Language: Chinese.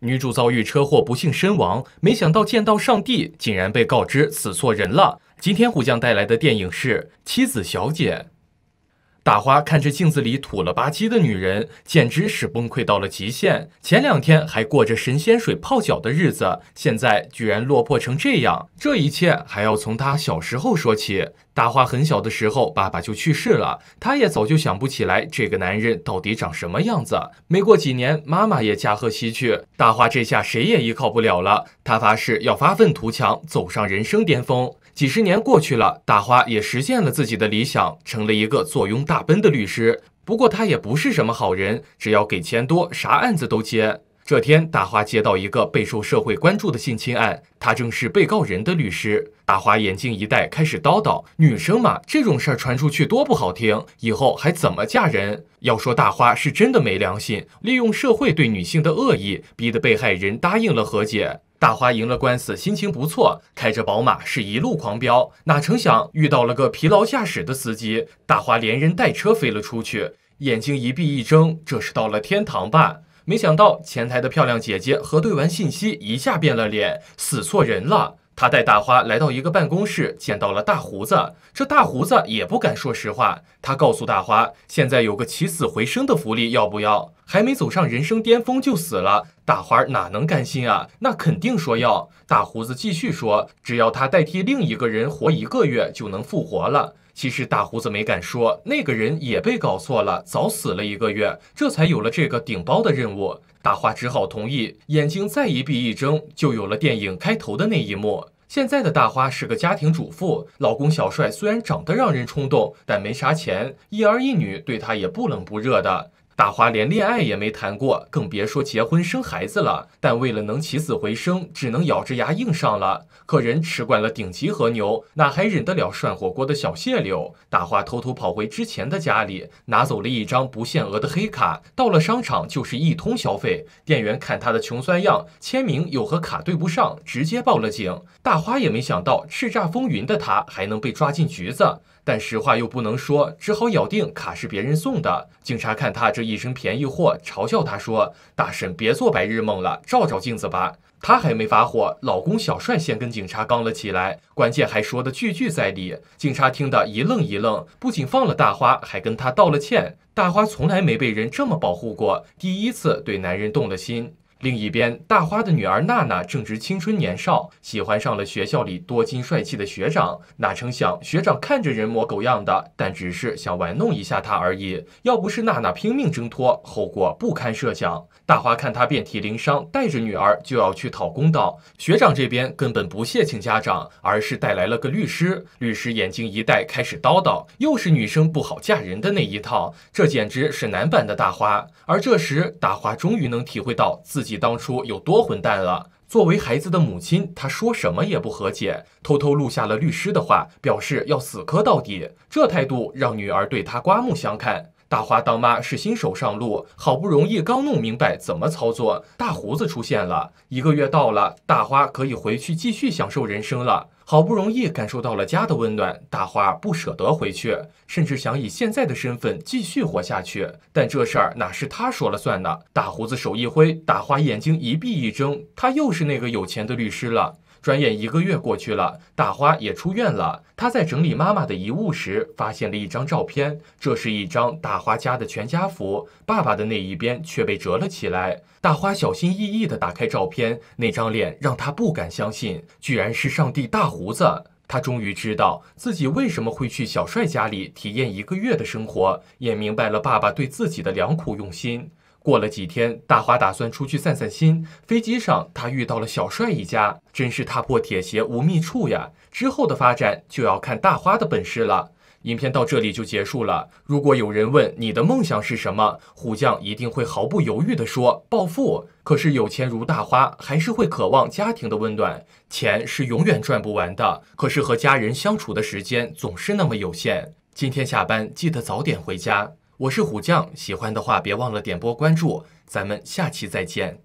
女主遭遇车祸不幸身亡，没想到见到上帝，竟然被告知死错人了。今天虎将带来的电影是《妻子小姐》。大花看着镜子里土了吧唧的女人，简直是崩溃到了极限。前两天还过着神仙水泡脚的日子，现在居然落魄成这样。这一切还要从她小时候说起。大花很小的时候，爸爸就去世了，她也早就想不起来这个男人到底长什么样子。没过几年，妈妈也驾鹤西去，大花这下谁也依靠不了了。她发誓要发愤图强，走上人生巅峰。几十年过去了，大花也实现了自己的理想，成了一个坐拥大奔的律师。不过，她也不是什么好人，只要给钱多，啥案子都接。这天，大花接到一个备受社会关注的性侵案，她正是被告人的律师。大花眼镜一戴，开始叨叨：“女生嘛，这种事儿传出去多不好听，以后还怎么嫁人？”要说大花是真的没良心，利用社会对女性的恶意，逼得被害人答应了和解。大花赢了官司，心情不错，开着宝马是一路狂飙。哪成想遇到了个疲劳驾驶的司机，大花连人带车飞了出去，眼睛一闭一睁，这是到了天堂吧？没想到前台的漂亮姐姐核对完信息，一下变了脸，死错人了。她带大花来到一个办公室，见到了大胡子。这大胡子也不敢说实话，他告诉大花，现在有个起死回生的福利，要不要？还没走上人生巅峰就死了，大花哪能甘心啊？那肯定说要。大胡子继续说，只要他代替另一个人活一个月，就能复活了。其实大胡子没敢说，那个人也被搞错了，早死了一个月，这才有了这个顶包的任务。大花只好同意，眼睛再一闭一睁，就有了电影开头的那一幕。现在的大花是个家庭主妇，老公小帅虽然长得让人冲动，但没啥钱，一儿一女对她也不冷不热的。大花连恋爱也没谈过，更别说结婚生孩子了。但为了能起死回生，只能咬着牙硬上了。可人吃惯了顶级和牛，哪还忍得了涮火锅的小蟹流？大花偷偷跑回之前的家里，拿走了一张不限额的黑卡。到了商场，就是一通消费。店员看他的穷酸样，签名又和卡对不上，直接报了警。大花也没想到，叱咤风云的他还能被抓进局子。但实话又不能说，只好咬定卡是别人送的。警察看他这一身便宜货，嘲笑他说：“大婶，别做白日梦了，照照镜子吧。”他还没发火，老公小帅先跟警察刚了起来，关键还说的句句在理。警察听得一愣一愣，不仅放了大花，还跟他道了歉。大花从来没被人这么保护过，第一次对男人动了心。另一边，大花的女儿娜娜正值青春年少，喜欢上了学校里多金帅气的学长。哪成想，学长看着人模狗样的，但只是想玩弄一下她而已。要不是娜娜拼命挣脱，后果不堪设想。大花看她遍体鳞伤，带着女儿就要去讨公道。学长这边根本不屑请家长，而是带来了个律师。律师眼睛一戴，开始叨叨，又是女生不好嫁人的那一套。这简直是男版的大花。而这时，大花终于能体会到自。自己当初有多混蛋了！作为孩子的母亲，她说什么也不和解，偷偷录下了律师的话，表示要死磕到底。这态度让女儿对她刮目相看。大花当妈是新手上路，好不容易刚弄明白怎么操作，大胡子出现了。一个月到了，大花可以回去继续享受人生了。好不容易感受到了家的温暖，大花不舍得回去，甚至想以现在的身份继续活下去。但这事儿哪是他说了算呢？大胡子手一挥，大花眼睛一闭一睁，他又是那个有钱的律师了。转眼一个月过去了，大花也出院了。她在整理妈妈的遗物时，发现了一张照片。这是一张大花家的全家福，爸爸的那一边却被折了起来。大花小心翼翼地打开照片，那张脸让她不敢相信，居然是上帝大胡子。她终于知道自己为什么会去小帅家里体验一个月的生活，也明白了爸爸对自己的良苦用心。过了几天，大花打算出去散散心。飞机上，他遇到了小帅一家，真是踏破铁鞋无觅处呀！之后的发展就要看大花的本事了。影片到这里就结束了。如果有人问你的梦想是什么，虎将一定会毫不犹豫地说：暴富。可是有钱如大花，还是会渴望家庭的温暖。钱是永远赚不完的，可是和家人相处的时间总是那么有限。今天下班记得早点回家。我是虎将，喜欢的话别忘了点波关注，咱们下期再见。